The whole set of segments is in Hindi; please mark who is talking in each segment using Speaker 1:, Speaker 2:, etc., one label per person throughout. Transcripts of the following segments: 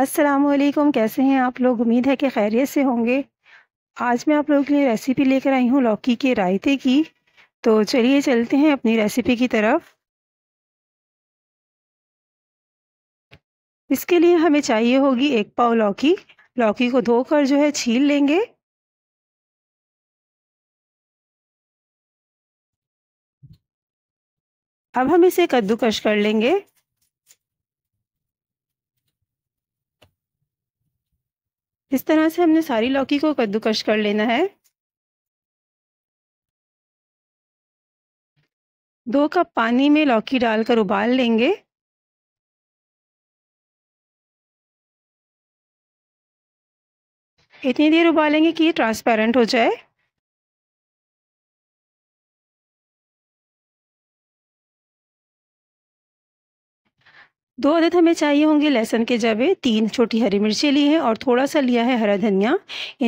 Speaker 1: असलकुम कैसे हैं आप लोग उम्मीद है कि खैरियत से होंगे आज मैं आप लोगों के लिए रेसिपी लेकर आई हूँ लौकी के रायते की तो चलिए चलते हैं अपनी रेसिपी की तरफ इसके लिए हमें चाहिए होगी एक पाव लौकी लौकी को धोकर जो है छील लेंगे अब हम इसे कद्दूकश कर लेंगे इस तरह से हमने सारी लौकी
Speaker 2: को कद्दूकश कर लेना है दो कप पानी में लौकी डालकर उबाल लेंगे इतनी देर उबालेंगे कि ये ट्रांसपेरेंट हो जाए
Speaker 1: दो अदद हमें चाहिए होंगे लहसुन के जबे तीन छोटी हरी मिर्चें ली हैं और थोड़ा सा लिया है हरा धनिया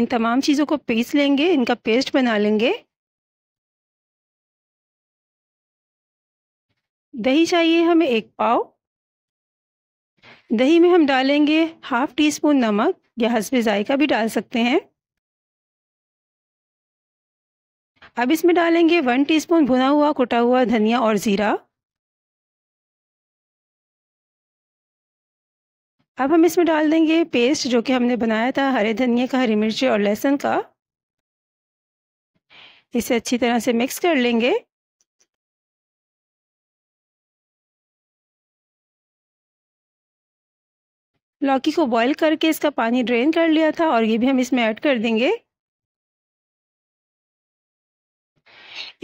Speaker 1: इन तमाम चीज़ों को पीस लेंगे इनका पेस्ट बना लेंगे दही चाहिए हमें एक पाव दही में हम डालेंगे हाफ टी स्पून नमक या हसबे जायका भी डाल सकते हैं अब इसमें डालेंगे वन टीस्पून भुना हुआ कुटा हुआ धनिया और ज़ीरा अब हम इसमें डाल देंगे पेस्ट जो कि हमने बनाया था हरे धनिया का हरी मिर्ची और लहसुन का इसे अच्छी तरह से मिक्स कर लेंगे लौकी को बॉईल करके इसका पानी ड्रेन कर लिया था और ये भी हम इसमें ऐड कर देंगे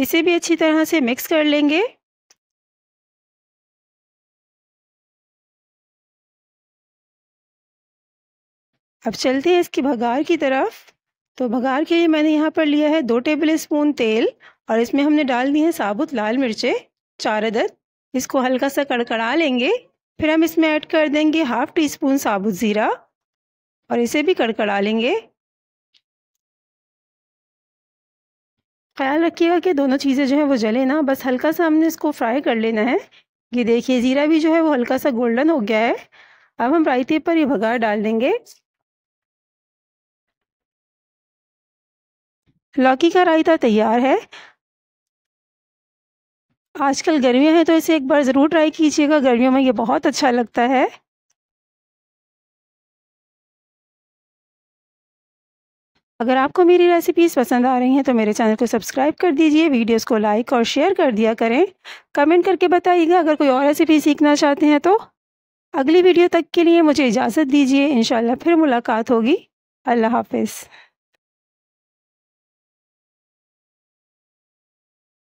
Speaker 1: इसे भी अच्छी तरह से
Speaker 2: मिक्स कर लेंगे
Speaker 1: अब चलते हैं इसकी भगार की तरफ तो भगार के लिए मैंने यहाँ पर लिया है दो टेबल स्पून तेल और इसमें हमने डाल दी हैं साबुत लाल मिर्चें चार अदद इसको हल्का सा कड़कड़ा लेंगे फिर हम इसमें ऐड कर देंगे हाफ टी स्पून साबुत ज़ीरा और इसे भी कड़कड़ा लेंगे ख्याल रखिएगा कि दोनों चीज़ें जो है वो जले ना बस हल्का सा हमने इसको फ्राई कर लेना है ये देखिए ज़ीरा भी जो है वो हल्का सा गोल्डन हो गया है अब हम रायते पर ये भगार डाल देंगे लौकी का रायता तैयार है आजकल गर्मियां हैं तो इसे एक बार ज़रूर ट्राई कीजिएगा गर्मियों में ये बहुत अच्छा लगता है अगर आपको मेरी रेसिपीज़ पसंद आ रही हैं तो मेरे चैनल को सब्सक्राइब कर दीजिए वीडियोस को लाइक और शेयर कर दिया करें कमेंट करके बताइएगा अगर कोई और रेसिपी सीखना चाहते हैं तो अगली वीडियो तक के लिए मुझे इजाज़त दीजिए इन फिर मुलाकात होगी अल्लाह हाफिज़